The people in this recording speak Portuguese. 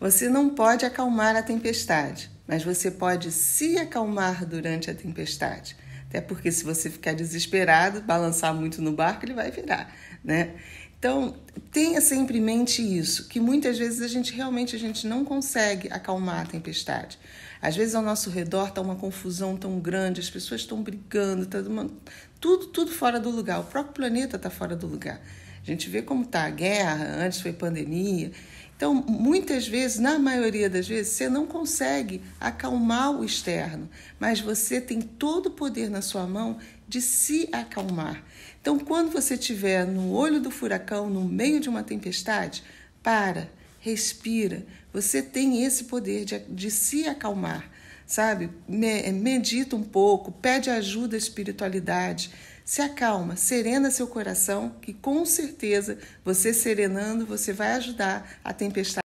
Você não pode acalmar a tempestade, mas você pode se acalmar durante a tempestade. Até porque se você ficar desesperado, balançar muito no barco, ele vai virar, né? Então, tenha sempre em mente isso, que muitas vezes a gente realmente a gente não consegue acalmar a tempestade. Às vezes ao nosso redor está uma confusão tão grande, as pessoas estão brigando, tá uma... tudo, tudo fora do lugar. O próprio planeta está fora do lugar. A gente vê como está a guerra, antes foi pandemia. Então, muitas vezes, na maioria das vezes, você não consegue acalmar o externo, mas você tem todo o poder na sua mão de se acalmar. Então, quando você estiver no olho do furacão, no meio de uma tempestade, para, respira. Você tem esse poder de, de se acalmar sabe? Medita um pouco, pede ajuda à espiritualidade, se acalma, serena seu coração, que com certeza você serenando, você vai ajudar a tempestade.